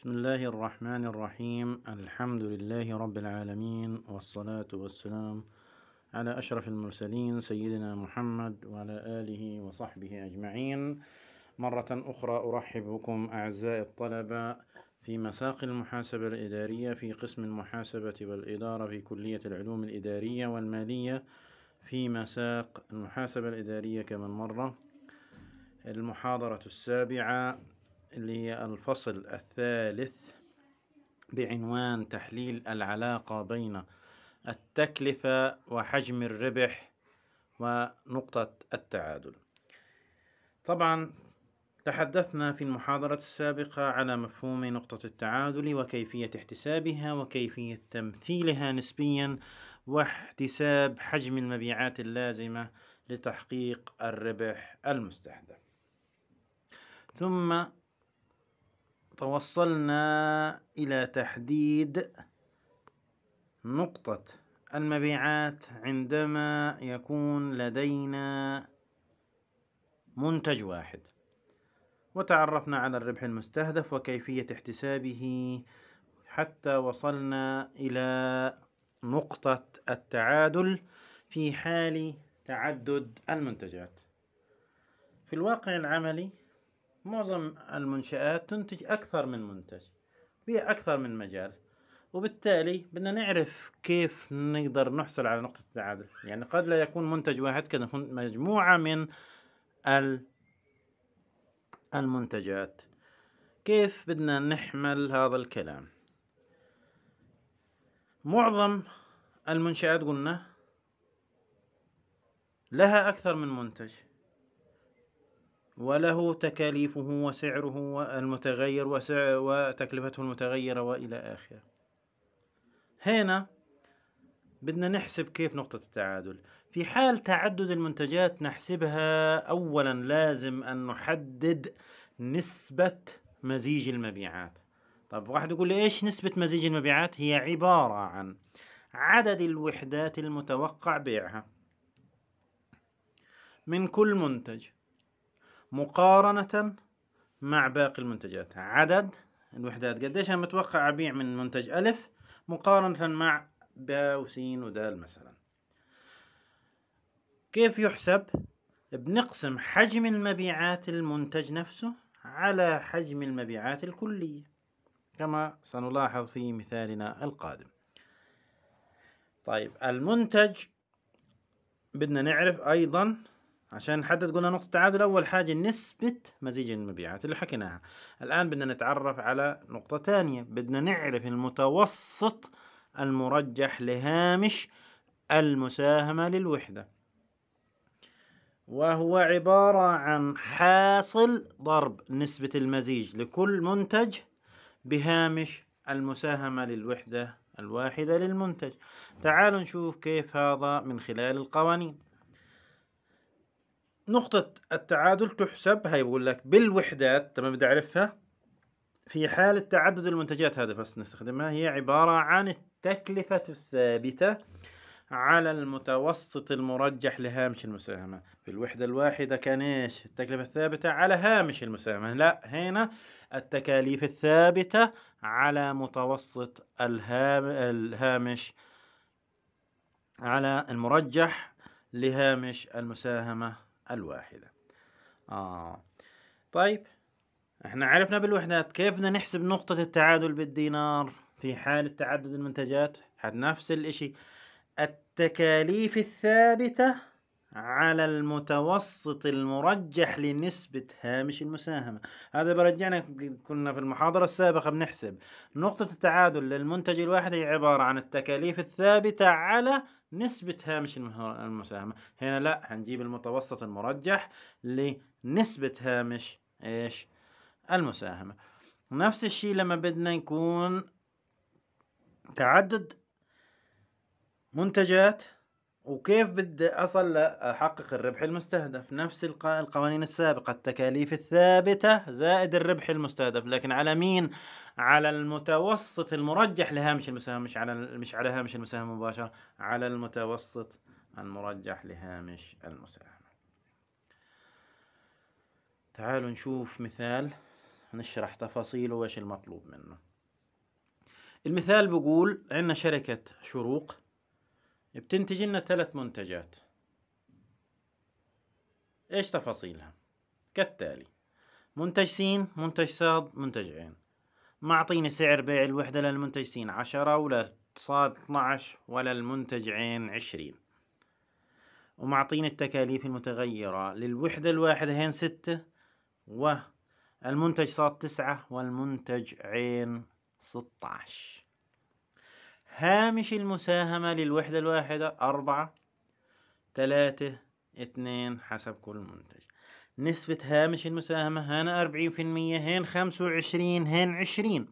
بسم الله الرحمن الرحيم الحمد لله رب العالمين والصلاة والسلام على أشرف المرسلين سيدنا محمد وعلى آله وصحبه أجمعين مرة أخرى أرحب بكم أعزائي الطلبة في مساق المحاسبة الإدارية في قسم المحاسبة والإدارة في كلية العلوم الإدارية والمالية في مساق المحاسبة الإدارية كمان مرة المحاضرة السابعة للفصل الثالث بعنوان تحليل العلاقة بين التكلفة وحجم الربح ونقطة التعادل طبعا تحدثنا في المحاضرة السابقة على مفهوم نقطة التعادل وكيفية احتسابها وكيفية تمثيلها نسبيا واحتساب حجم المبيعات اللازمة لتحقيق الربح المستهدف ثم توصلنا إلى تحديد نقطة المبيعات عندما يكون لدينا منتج واحد وتعرفنا على الربح المستهدف وكيفية احتسابه حتى وصلنا إلى نقطة التعادل في حال تعدد المنتجات في الواقع العملي معظم المنشآت تنتج أكثر من منتج أكثر من مجال وبالتالي بدنا نعرف كيف نقدر نحصل على نقطة التعادل يعني قد لا يكون منتج واحد قد يكون مجموعة من المنتجات كيف بدنا نحمل هذا الكلام معظم المنشآت قلنا لها أكثر من منتج وله تكاليفه وسعره المتغير وتكلفته المتغيرة وإلى آخره هنا بدنا نحسب كيف نقطة التعادل في حال تعدد المنتجات نحسبها أولا لازم أن نحدد نسبة مزيج المبيعات طب واحد يقول لي إيش نسبة مزيج المبيعات هي عبارة عن عدد الوحدات المتوقع بيعها من كل منتج مقارنة مع باقي المنتجات عدد الوحدات قديش انا متوقع ابيع من منتج الف مقارنة مع باء وسين ودال مثلا كيف يحسب بنقسم حجم المبيعات المنتج نفسه على حجم المبيعات الكلية كما سنلاحظ في مثالنا القادم طيب المنتج بدنا نعرف أيضا عشان نحدد قلنا نقطة التعادل أول حاجة نسبة مزيج المبيعات اللي حكيناها الآن بدنا نتعرف على نقطة ثانية بدنا نعرف المتوسط المرجح لهامش المساهمة للوحدة وهو عبارة عن حاصل ضرب نسبة المزيج لكل منتج بهامش المساهمة للوحدة الواحدة للمنتج تعالوا نشوف كيف هذا من خلال القوانين نقطة التعادل تحسب هاي بقول لك بالوحدات تمام بدي أعرفها في حالة تعدد المنتجات هذا بس نستخدمها هي عبارة عن التكلفة الثابتة على المتوسط المرجح لهامش المساهمة في الوحدة الواحدة كان إيش التكلفة الثابتة على هامش المساهمة لا هنا التكاليف الثابتة على متوسط الهام الهامش على المرجح لهامش المساهمة الواحدة آه. طيب احنا عرفنا بالوحدات كيف بدنا نحسب نقطة التعادل بالدينار في حال تعدد المنتجات حد نفس الاشي التكاليف الثابتة على المتوسط المرجح لنسبة هامش المساهمة هذا برجعنا كنا في المحاضرة السابقة بنحسب نقطة التعادل للمنتج الواحد هي عبارة عن التكاليف الثابتة على نسبة هامش المساهمة هنا لا هنجيب المتوسط المرجح لنسبة هامش ايش المساهمة نفس الشيء لما بدنا يكون تعدد منتجات وكيف بدي أصل لأحقق الربح المستهدف نفس القوانين السابقة التكاليف الثابتة زائد الربح المستهدف لكن على مين على المتوسط المرجح لهامش المساهم مش على مش على هامش المساهم مباشرة على المتوسط المرجح لهامش المساهم تعالوا نشوف مثال نشرح تفاصيله وايش المطلوب منه المثال بقول عندنا شركة شروق بتنتج لنا ثلاث منتجات ايش تفاصيلها كالتالي منتج سين منتج صاد منتج عين معطيني سعر بيع الوحدة للمنتج سين عشرة ولا صاد 12 ولا المنتج عين عشرين ومعطيني التكاليف المتغيرة للوحدة الواحدة هين ستة والمنتج صاد تسعة والمنتج عين 16 هامش المساهمة للوحدة الواحدة أربعة تلاتة اتنين حسب كل منتج نسبة هامش المساهمة هنا أربعين في المية هين خمسة وعشرين هين عشرين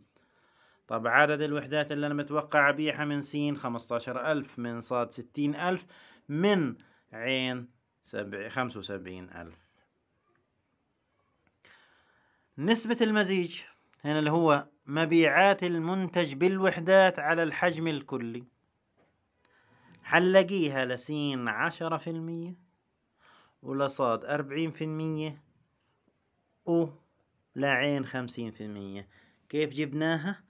طب عدد الوحدات اللي أنا متوقع أبيعها من سين خمستاشر ألف من صاد ستين ألف من عين سبع خمسة وسبعين ألف نسبة المزيج هنا اللي هو مبيعات المنتج بالوحدات على الحجم الكلي حنلاقيها لسين عشرة في المية ولصاد أربعين في المية ولعين خمسين في المية كيف جبناها؟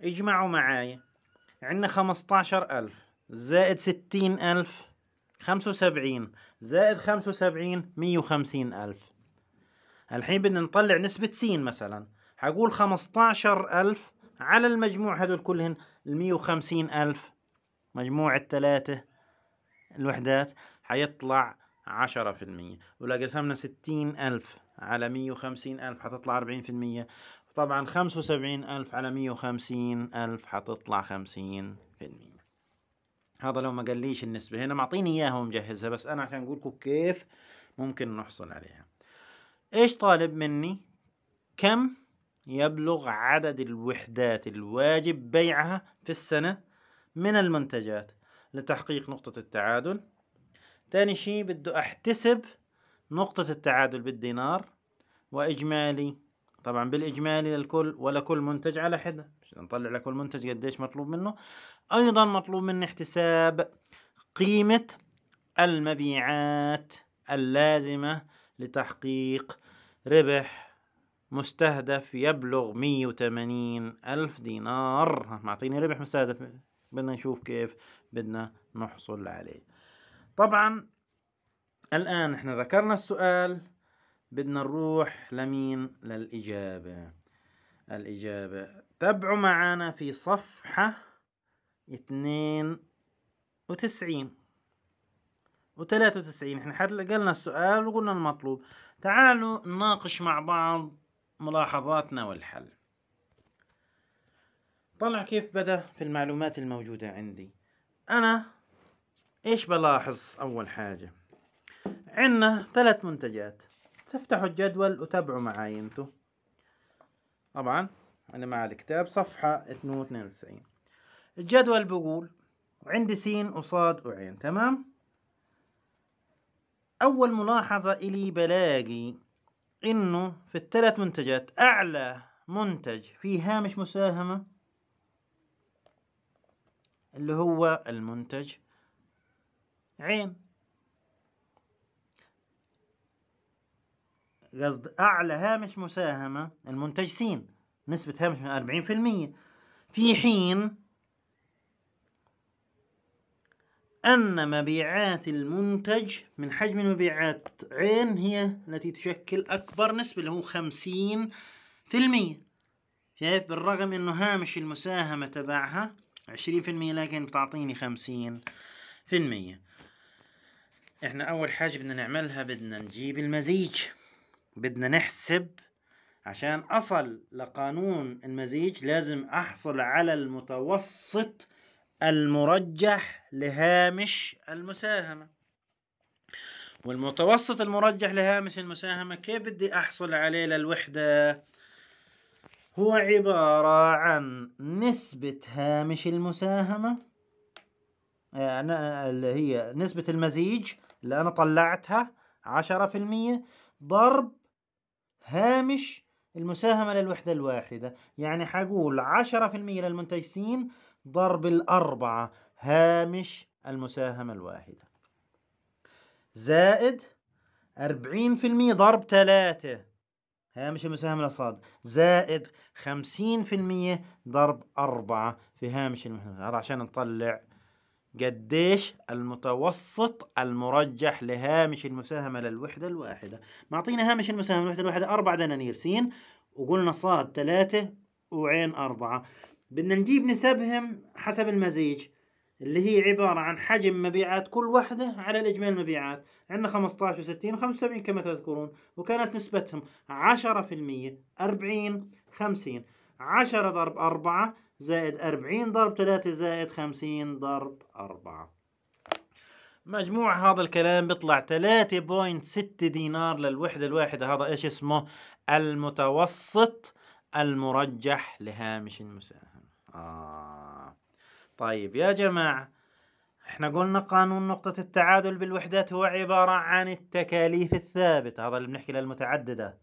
اجمعوا معايا عندنا خمستاشر ألف زائد ستين ألف خمسة وسبعين زائد خمسة وسبعين مية وخمسين ألف الحين بدنا نطلع نسبة سين مثلا حقول 15000 على المجموع هذول كلهن ال 150000 مجموع التلاتة الوحدات حيطلع 10% ولو قسمنا 60000 على 150000 حتطلع 40% طبعا 75000 على 150000 حتطلع 50% هذا لو ما قاليش النسبة هنا معطيني إياها ومجهزها بس أنا عشان أقول لكم كيف ممكن نحصل عليها إيش طالب مني كم يبلغ عدد الوحدات الواجب بيعها في السنة من المنتجات لتحقيق نقطة التعادل تاني شي بده احتسب نقطة التعادل بالدينار وإجمالي طبعا بالإجمالي للكل ولكل منتج على حدة نطلع لكل منتج قديش مطلوب منه أيضا مطلوب مني احتساب قيمة المبيعات اللازمة لتحقيق ربح مستهدف يبلغ 180 ألف دينار معطيني ربح مستهدف بدنا نشوف كيف بدنا نحصل عليه طبعا الآن احنا ذكرنا السؤال بدنا نروح لمين للإجابة الإجابة تابعوا معنا في صفحة اثنين وتسعين وتلاتة وتسعين احنا حلقنا السؤال وقلنا المطلوب تعالوا نناقش مع بعض ملاحظاتنا والحل طلع كيف بدأ في المعلومات الموجودة عندي أنا إيش بلاحظ أول حاجة عنا ثلاث منتجات تفتحوا الجدول وتابعوا معاي انتو طبعا أنا مع الكتاب صفحة 92 الجدول بقول عندي سين وصاد وعين تمام أول ملاحظة إلي بلاقي انه في الثلاث منتجات اعلى منتج في هامش مساهمة اللي هو المنتج عين قصد اعلى هامش مساهمة المنتج سين نسبة هامش من 40% في حين أن مبيعات المنتج من حجم المبيعات عين هي التي تشكل أكبر نسبة اللي هو خمسين في المية شايف بالرغم إنه هامش المساهمة تبعها عشرين في المية لكن بتعطيني خمسين في المية إحنا أول حاجة بدنا نعملها بدنا نجيب المزيج بدنا نحسب عشان أصل لقانون المزيج لازم أحصل على المتوسط المرجح لهامش المساهمة والمتوسط المرجح لهامش المساهمة كيف بدي أحصل عليه للوحدة هو عبارة عن نسبة هامش المساهمة يعني اللي هي نسبة المزيج اللي أنا طلعتها عشرة في المية ضرب هامش المساهمة للوحدة الواحدة يعني حقول عشرة في المية للمنتج س ضرب الأربعة هامش المساهمة الواحدة زائد أربعين في المية ضرب تلاتة هامش المساهمة الصاد زائد خمسين في المية ضرب أربعة في هامش المساهمة هذا عشان نطلع قديش المتوسط المرجح لهامش المساهمة للوحدة الواحدة معطينا هامش المساهمة للوحدة الواحدة أربعة دنانير س وقلنا صاد تلاتة وعين أربعة بدنا نجيب نسبهم حسب المزيج اللي هي عبارة عن حجم مبيعات كل وحدة على الإجمالي المبيعات عندنا 15 و60 و75 كما تذكرون وكانت نسبتهم 10% 40 50 10 ضرب 4 زائد 40 ضرب 3 زائد 50 ضرب 4 مجموع هذا الكلام بيطلع 3.6 دينار للوحدة الواحدة هذا ايش اسمه المتوسط المرجح لهامش المساهمة آه. طيب يا جماعة احنا قلنا قانون نقطة التعادل بالوحدات هو عبارة عن التكاليف الثابتة هذا اللي بنحكي للمتعددة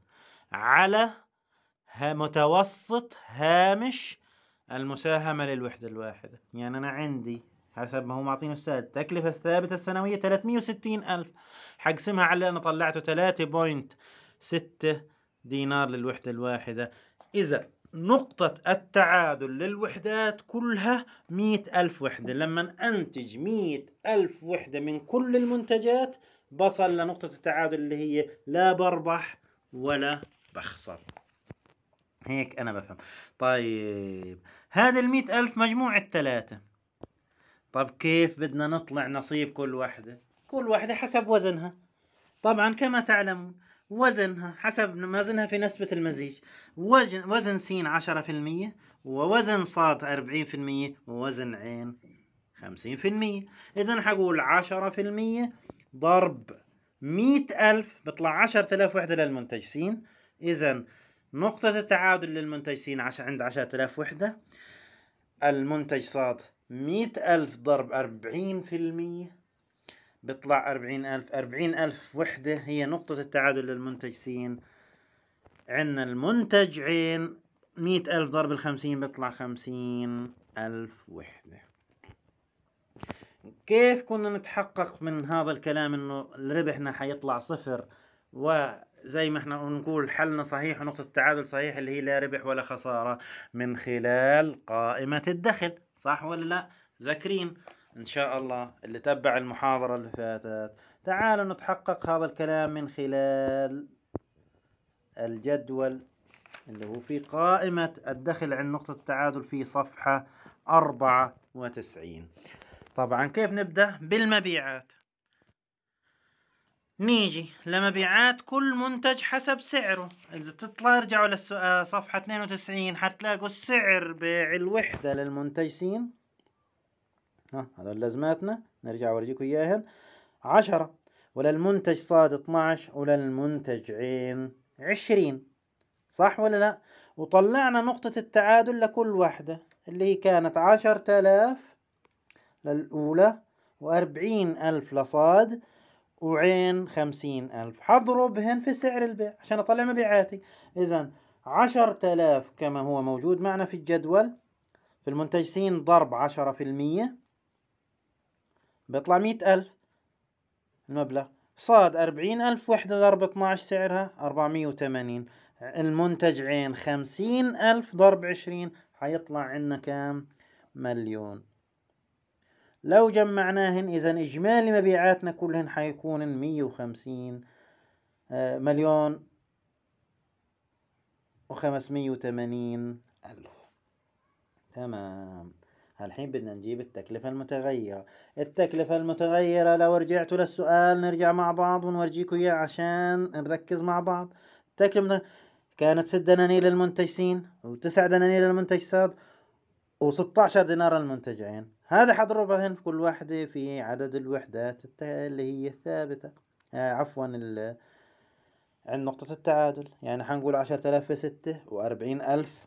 على متوسط هامش المساهمة للوحدة الواحدة يعني أنا عندي حسب ما هو معطيني أستاذ التكلفة الثابتة السنوية 360 ألف حقسمها على اللي أنا طلعته 3.6 دينار للوحدة الواحدة إذا نقطة التعادل للوحدات كلها مئة ألف وحدة لما أنتج مئة ألف وحدة من كل المنتجات بصل لنقطة التعادل اللي هي لا بربح ولا بخسر هيك أنا بفهم طيب هذا المئة ألف مجموعة ثلاثة طب كيف بدنا نطلع نصيب كل واحدة كل واحدة حسب وزنها طبعا كما تعلمون وزنها حسب وزنها في نسبة المزيج وزن, وزن في 10% ووزن صاد 40% ووزن عين 50% إذا حقول 10% ضرب 100000 بطلع 10000 وحدة للمنتج سين إذا نقطة التعادل للمنتج س عند 10000 وحدة المنتج صاد 100000 ضرب 40% بيطلع أربعين ألف أربعين ألف وحدة هي نقطة التعادل للمنتج سين عندنا المنتج عين مئة ألف ضرب الخمسين بيطلع خمسين ألف وحدة كيف كنا نتحقق من هذا الكلام انه ربحنا حيطلع صفر وزي ما احنا نقول حلنا صحيح ونقطة التعادل صحيح اللي هي لا ربح ولا خسارة من خلال قائمة الدخل صح ولا لا ذاكرين إن شاء الله اللي تبع المحاضرة اللي فاتت تعالوا نتحقق هذا الكلام من خلال الجدول اللي هو في قائمة الدخل عند نقطة التعادل في صفحة 94 طبعا كيف نبدأ بالمبيعات نيجي لمبيعات كل منتج حسب سعره إذا تطلع ارجعوا لصفحة آه، 92 حتلاقوا السعر بيع الوحدة للمنتج سين ها هذول لازماتنا نرجع اوريكم اياهن 10 وللمنتج صاد 12 وللمنتج عين 20 صح ولا لا وطلعنا نقطة التعادل لكل واحدة اللي هي كانت 10000 للأولى وأربعين ألف لصاد وعين خمسين ألف حضربهن في سعر البيع عشان أطلع مبيعاتي إذا عشرة آلاف كما هو موجود معنا في الجدول في المنتج س ضرب عشرة في المية بيطلع مئة ألف المبلغ صاد أربعين ألف وحدة ضرب 12 سعرها أربعمية وثمانين المنتج عين خمسين ألف ضرب عشرين حيطلع عنا كام مليون لو جمعناهن إذا إجمالي مبيعاتنا كلهن حيكون مية وخمسين آه، مليون وخمسمية وثمانين ألف تمام الحين بدنا نجيب التكلفة المتغيرة التكلفة المتغيرة لو رجعتوا للسؤال نرجع مع بعض ونورجيكم إياه عشان نركز مع بعض التكلفة كانت 6 دنانير للمنتج سين و9 دنانير للمنتج صاد و16 دينار للمنتجين هذا هنا في كل واحدة في عدد الوحدات اللي هي الثابتة آه عفوا عند نقطة التعادل يعني حنقول عشرة آلاف في ستة وأربعين ألف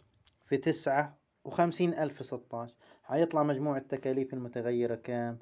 في تسعة وخمسين ألف في ستاش حيطلع مجموع التكاليف المتغيرة كام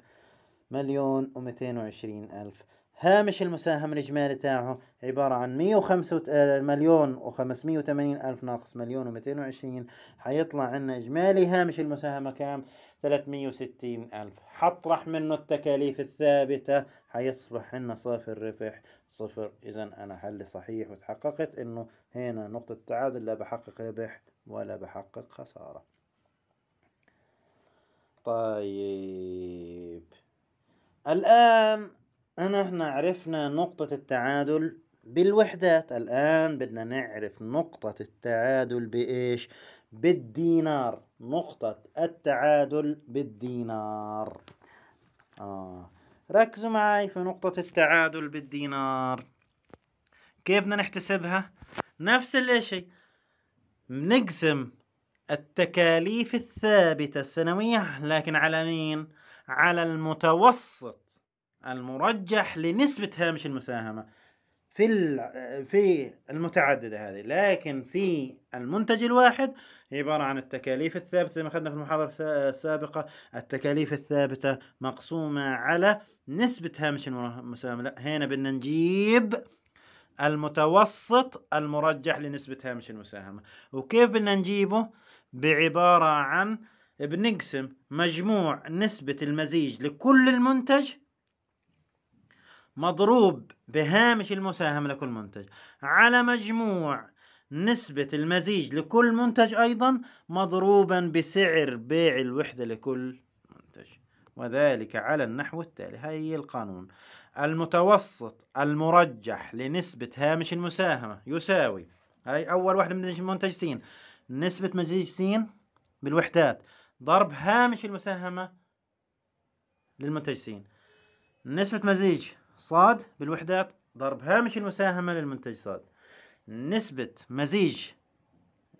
مليون ومئتين وعشرين ألف هامش المساهمة الإجمالي تاعه عبارة عن مية وخمسة آه، مليون وخمسمية وثمانين ألف ناقص مليون ومئتين وعشرين حيطلع عنا إجمالي هامش المساهمة كام ثلاثمية وستين ألف حطرح منه التكاليف الثابتة حيصبح عنا صافر ربح صفر إذا أنا حلي صحيح وتحققت إنه هنا نقطة التعادل لا بحقق ربح ولا بحقق خسارة طيب الآن نحن عرفنا نقطة التعادل بالوحدات الآن بدنا نعرف نقطة التعادل بإيش بالدينار نقطة التعادل بالدينار آه. ركزوا معي في نقطة التعادل بالدينار كيف بدنا نحتسبها نفس الاشي بنقسم التكاليف الثابتة السنوية لكن على مين؟ على المتوسط المرجح لنسبة هامش المساهمة في في المتعددة هذه لكن في المنتج الواحد عبارة عن التكاليف الثابتة زي ما أخذنا في المحاضرة السابقة التكاليف الثابتة مقسومة على نسبة هامش المساهمة لا هنا بدنا نجيب المتوسط المرجح لنسبة هامش المساهمة وكيف بدنا نجيبه بعبارة عن بنقسم مجموع نسبة المزيج لكل المنتج مضروب بهامش المساهمة لكل منتج على مجموع نسبة المزيج لكل منتج أيضا مضروبا بسعر بيع الوحدة لكل منتج وذلك على النحو التالي هي القانون المتوسط المرجح لنسبة هامش المساهمة يساوي هاي أول واحدة من منتج سين نسبة مزيج سين بالوحدات ضرب هامش المساهمة للمنتج سين نسبة مزيج صاد بالوحدات ضرب هامش المساهمة للمنتج صاد نسبة مزيج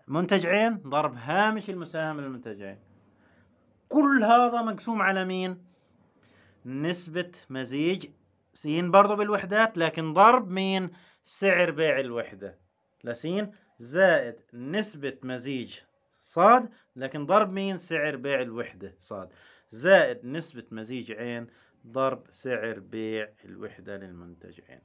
منتج عين ضرب هامش المساهمة للمنتج عين كل هذا مقسوم على مين؟ نسبة مزيج س برضه بالوحدات لكن ضرب مين سعر بيع الوحدة لسين زائد نسبة مزيج صاد لكن ضرب مين سعر بيع الوحدة صاد زائد نسبة مزيج عين ضرب سعر بيع الوحدة للمنتج عين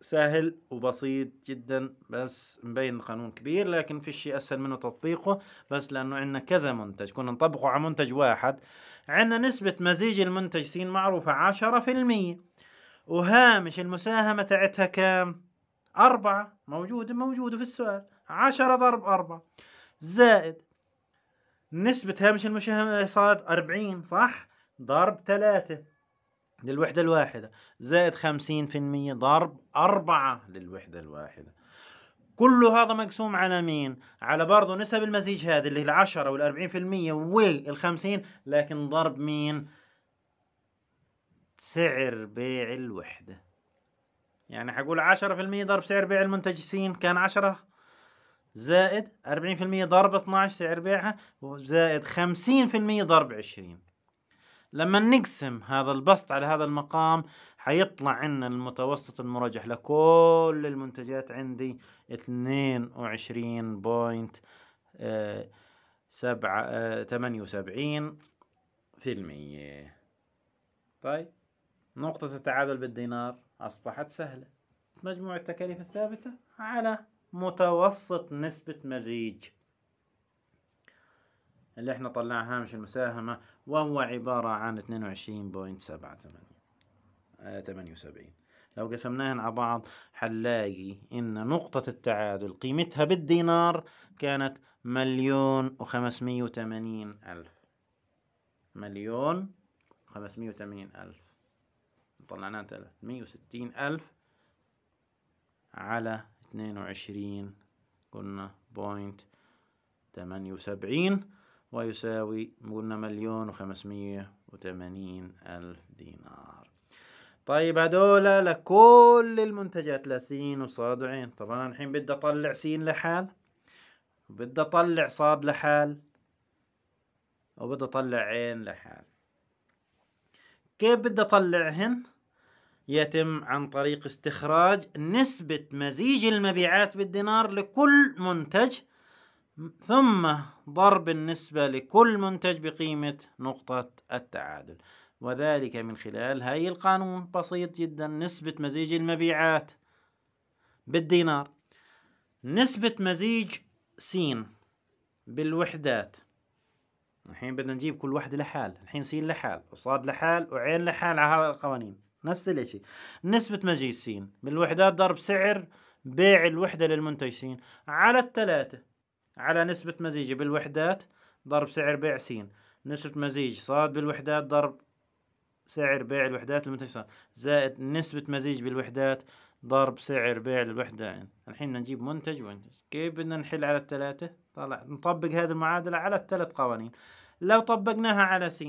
سهل وبسيط جدا بس مبين قانون كبير لكن في شيء اسهل منه تطبيقه بس لانه عندنا كذا منتج كنا نطبقه على منتج واحد عندنا نسبة مزيج المنتج س معروفة عشرة في المية وهامش المساهمة تاعتها كام؟ أربعة موجودة موجودة في السؤال عشرة ضرب أربعة زائد نسبة هامش المساهمة صاد أربعين صح؟ ضرب ثلاثة للوحدة الواحدة زائد خمسين في المية ضرب أربعة للوحدة الواحدة كله هذا مقسوم على مين؟ على برضه نسب المزيج هذا اللي هي ال 10 وال 40% وال 50 لكن ضرب مين؟ سعر بيع الوحدة يعني حقول 10% ضرب سعر بيع المنتج س كان 10 زائد 40% ضرب 12 سعر بيعها زائد 50% ضرب 20 لما نقسم هذا البسط على هذا المقام حيطلع عنا المتوسط المرجح لكل المنتجات عندي اثنين وعشرين بوينت آه، سبعة آه، ثمانية وسبعين في المية طيب نقطة التعادل بالدينار أصبحت سهلة مجموع التكاليف الثابتة على متوسط نسبة مزيج اللي احنا طلعناها هامش المساهمة وهو عبارة عن 22.78 78 آه، لو قسمناهن على بعض حنلاقي إن نقطة التعادل قيمتها بالدينار كانت مليون وخمسمية وثمانين ألف مليون وخمسمية وثمانين ألف طلعناها ثلاثمية وستين ألف على اثنين وعشرين قلنا بوينت ثمانية وسبعين ويساوي قلنا مليون وخمسمية وثمانين ألف دينار طيب هذول لكل المنتجات لسين وصاد وعين طبعا الحين بدي اطلع سين لحال بدي اطلع صاد لحال وبدي اطلع عين لحال كيف بدي اطلعهن يتم عن طريق استخراج نسبة مزيج المبيعات بالدينار لكل منتج ثم ضرب النسبة لكل منتج بقيمة نقطة التعادل وذلك من خلال هاي القانون بسيط جدا نسبة مزيج المبيعات بالدينار نسبة مزيج س بالوحدات الحين بدنا نجيب كل واحدة لحال الحين س لحال وصاد لحال وعين لحال على هذا القوانين نفس الاشي نسبة مزيج س بالوحدات ضرب سعر بيع الوحدة للمنتج س على الثلاثة على نسبة مزيج بالوحدات ضرب سعر بيع س نسبة مزيج صاد بالوحدات ضرب سعر بيع الوحدات المتجسات زائد نسبة مزيج بالوحدات ضرب سعر بيع الوحدة يعني. الحين بدنا نجيب منتج وانتج كيف بدنا نحل على الثلاثة طلع نطبق هذه المعادلة على الثلاث قوانين لو طبقناها على س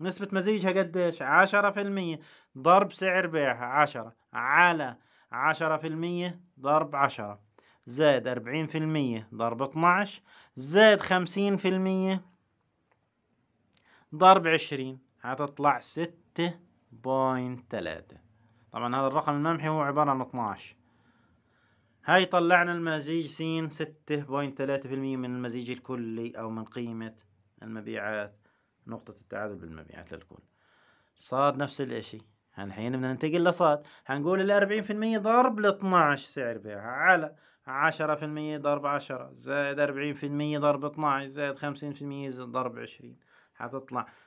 نسبة مزيجها قديش عشرة في المية ضرب سعر بيعها عشرة على عشرة في المية ضرب عشرة زائد أربعين في المية ضرب اتناش زائد خمسين في المية ضرب عشرين هتطلع ستة بوينت تلاتة طبعا هذا الرقم الممحي هو عبارة عن اتناش هاي طلعنا المزيج س ستة بوينت تلاتة في المية من المزيج الكلي أو من قيمة المبيعات نقطة التعادل بالمبيعات للكل صاد نفس الاشي هالحين بدنا ننتقل لصاد هنقول الأربعين في المية ضرب الاتناش سعر بيعها على عشرة في المية ضرب عشرة زائد أربعين في المية ضرب اتناش زائد خمسين في المية ضرب عشرين هتطلع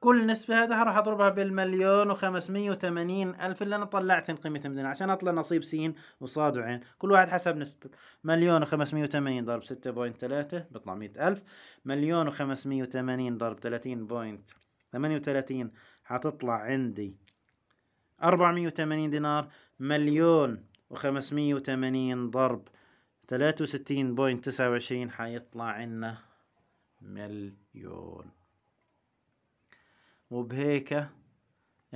كل نسبة هذا راح أضربها بالمليون وخمسمية وثمانين ألف اللي أنا طلعت قيمة مدينة عشان أطلع نصيب سين وصاد وعين كل واحد حسب نسبة مليون وخمسمية وثمانين ضرب ستة بوينت ثلاثة بيطلع مية ألف مليون وخمسمية وثمانين ضرب ثلاثين بوينت ثمانية وثلاثين حتطلع عندي أربعمية وثمانين دينار مليون وخمسمية وثمانين ضرب ثلاثة وستين بوينت تسعة وعشرين حيطلع عنا مليون وبهيك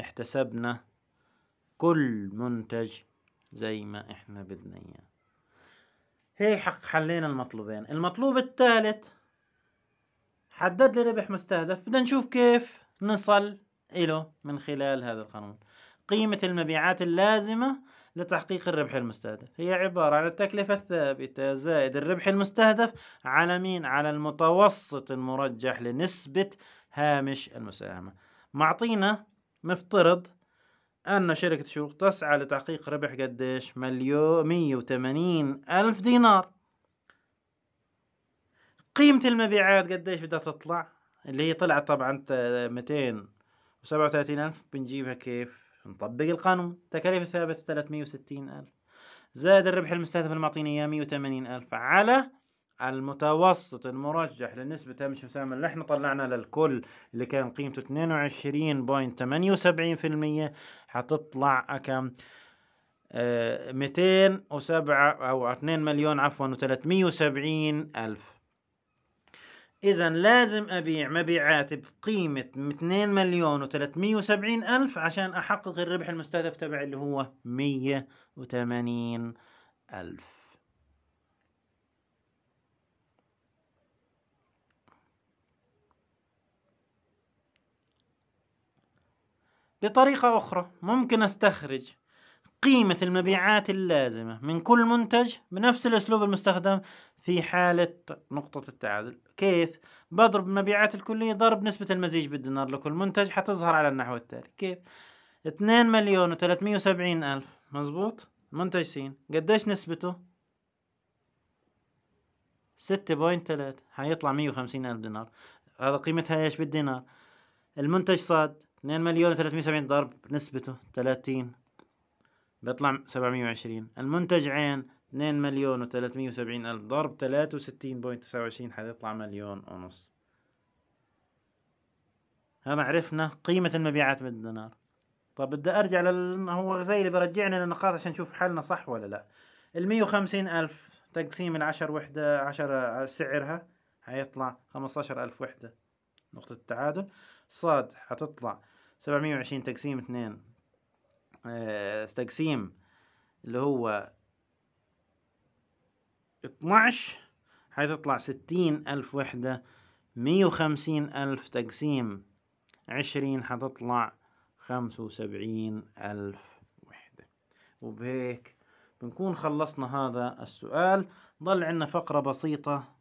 احتسبنا كل منتج زي ما احنا بدنا اياه هي حق حلينا المطلوبين المطلوب الثالث حدد لي ربح مستهدف بدنا نشوف كيف نصل إله من خلال هذا القانون قيمة المبيعات اللازمة لتحقيق الربح المستهدف هي عبارة عن التكلفة الثابتة زائد الربح المستهدف على مين؟ على المتوسط المرجح لنسبة هامش المساهمة معطينا مفترض أن شركة شوق تسعى لتحقيق ربح قديش مليون مية وثمانين ألف دينار قيمة المبيعات قديش بدها تطلع اللي هي طلعت طبعا ميتين وسبعة وثلاثين ألف بنجيبها كيف نطبق القانون تكاليف ثابتة ثلاثمية وستين ألف زائد الربح المستهدف المعطيني إياه مية وثمانين ألف على المتوسط المرجح لنسبة هامش مساهمة اللي احنا طلعنا للكل اللي كان قيمته 22.78% حتطلع كم؟ اه 207 او 2 مليون عفوا و370 الف اذا لازم ابيع مبيعات بقيمة 2 مليون و370 الف عشان احقق الربح المستهدف تبعي اللي هو 180 الف بطريقة أخرى ممكن أستخرج قيمة المبيعات اللازمة من كل منتج بنفس الأسلوب المستخدم في حالة نقطة التعادل كيف؟ بضرب مبيعات الكلية ضرب نسبة المزيج بالدينار لكل منتج حتظهر على النحو التالي كيف؟ 2 مليون و 370 ألف مظبوط؟ منتج سين قديش نسبته؟ 6.3 حيطلع 150 ألف دينار هذا قيمتها ايش بالدينار؟ المنتج صاد 2 مليون و370 ضرب نسبته 30 بيطلع 720 المنتج عين 2 مليون و370 ألف ضرب 63.29 حيطلع مليون ونص هذا عرفنا قيمة المبيعات بالدينار طب بدي ارجع لل هو زي اللي بيرجعنا للنقاط عشان نشوف حالنا صح ولا لا ال 150 ألف تقسيم العشر وحدة عشر سعرها هيطلع 15 ألف وحدة نقطة التعادل صاد حتطلع سبعمية وعشرين تقسيم اتنين اه تقسيم اللي هو اتناش حتطلع ستين ألف وحدة مية وخمسين ألف تقسيم عشرين حتطلع خمسة وسبعين ألف وحدة وبهيك بنكون خلصنا هذا السؤال ضل عنا فقرة بسيطة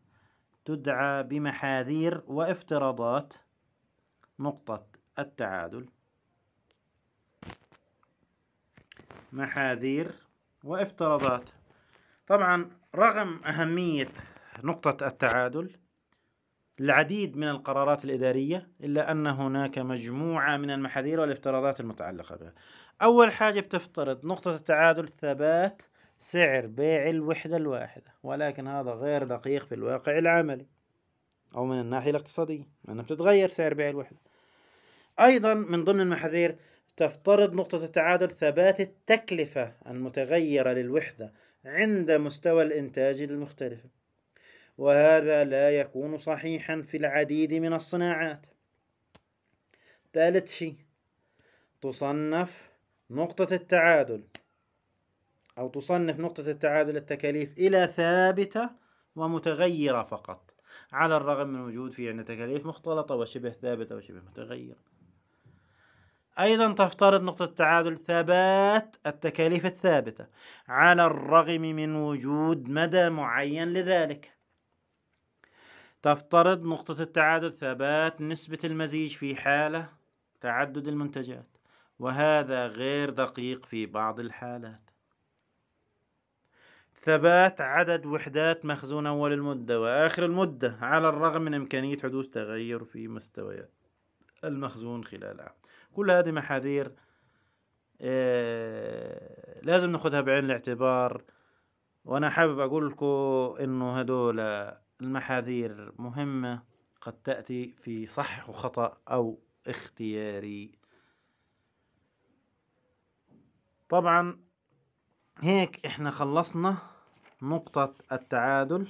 تدعى بمحاذير وافتراضات نقطة التعادل محاذير وافتراضات طبعا رغم أهمية نقطة التعادل العديد من القرارات الإدارية إلا أن هناك مجموعة من المحاذير والافتراضات المتعلقة بها أول حاجة بتفترض نقطة التعادل ثبات سعر بيع الوحدة الواحدة ولكن هذا غير دقيق في الواقع العملي أو من الناحية الاقتصادية لأنه بتتغير سعر بيع الوحدة أيضا من ضمن المحاذير تفترض نقطة التعادل ثبات التكلفة المتغيرة للوحدة عند مستوى الإنتاج المختلفة وهذا لا يكون صحيحا في العديد من الصناعات ثالث شيء تصنف نقطة التعادل أو تصنف نقطة التعادل التكاليف إلى ثابتة ومتغيرة فقط على الرغم من وجود في عندنا تكاليف مختلطة وشبه ثابتة وشبه متغيرة أيضا تفترض نقطة التعادل ثبات التكاليف الثابتة على الرغم من وجود مدى معين لذلك تفترض نقطة التعادل ثبات نسبة المزيج في حالة تعدد المنتجات وهذا غير دقيق في بعض الحالات ثبات عدد وحدات مخزون أول المدة وآخر المدة على الرغم من إمكانية حدوث تغير في مستويات المخزون خلال عام كل هذه محاذير آه، لازم ناخذها بعين الاعتبار وانا حابب اقول لكم انه هدول المحاذير مهمة قد تأتي في صح وخطأ او اختياري طبعا هيك احنا خلصنا نقطة التعادل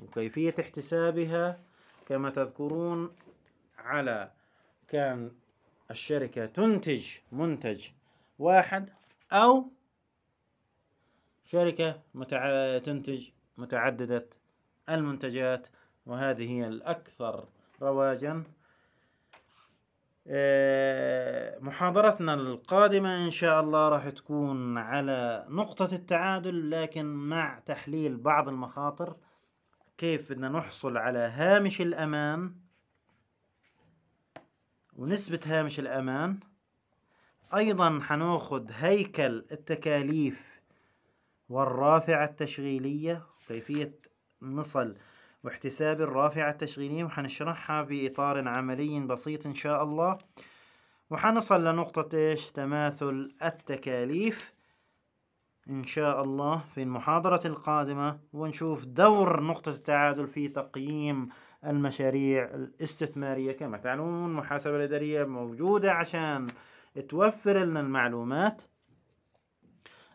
وكيفية احتسابها كما تذكرون على كان الشركة تنتج منتج واحد أو شركة متع... تنتج متعددة المنتجات وهذه هي الأكثر رواجا آه، محاضرتنا القادمة إن شاء الله راح تكون على نقطة التعادل لكن مع تحليل بعض المخاطر كيف بدنا نحصل على هامش الأمان ونسبة هامش الأمان أيضا حناخد هيكل التكاليف والرافعة التشغيلية وكيفية نصل واحتساب الرافعة التشغيلية وحنشرحها بإطار عملي بسيط إن شاء الله وحنصل لنقطة إيش تماثل التكاليف إن شاء الله في المحاضرة القادمة ونشوف دور نقطة التعادل في تقييم المشاريع الاستثمارية كما تعلمون المحاسبة الإدارية موجودة عشان توفر لنا المعلومات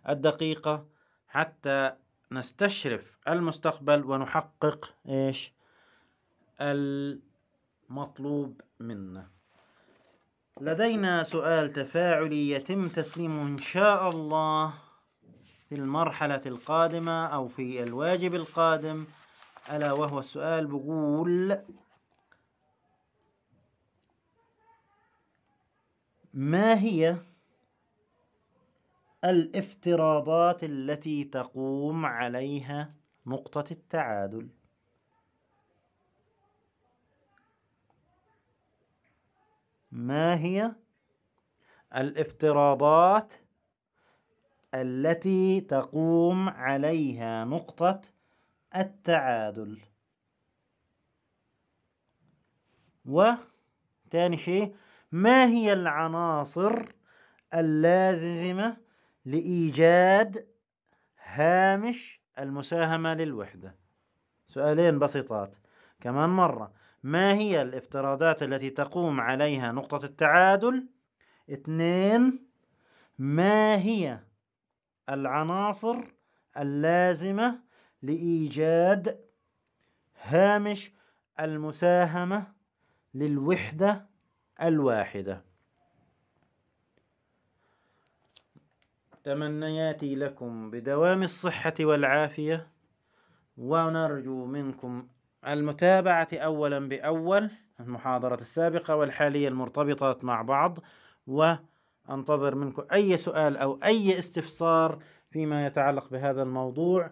الدقيقة حتى نستشرف المستقبل ونحقق إيش المطلوب منا لدينا سؤال تفاعلي يتم تسليمه إن شاء الله في المرحلة القادمة أو في الواجب القادم ألا وهو السؤال بقول ما هي الافتراضات التي تقوم عليها نقطة التعادل ما هي الافتراضات التي تقوم عليها نقطة التعادل وثاني شيء ما هي العناصر اللازمة لإيجاد هامش المساهمة للوحدة سؤالين بسيطات كمان مرة ما هي الافتراضات التي تقوم عليها نقطة التعادل اثنين ما هي العناصر اللازمة لإيجاد هامش المساهمة للوحدة الواحدة تمنياتي لكم بدوام الصحة والعافية ونرجو منكم المتابعة أولا بأول المحاضرة السابقة والحالية المرتبطة مع بعض وأنتظر منكم أي سؤال أو أي استفسار فيما يتعلق بهذا الموضوع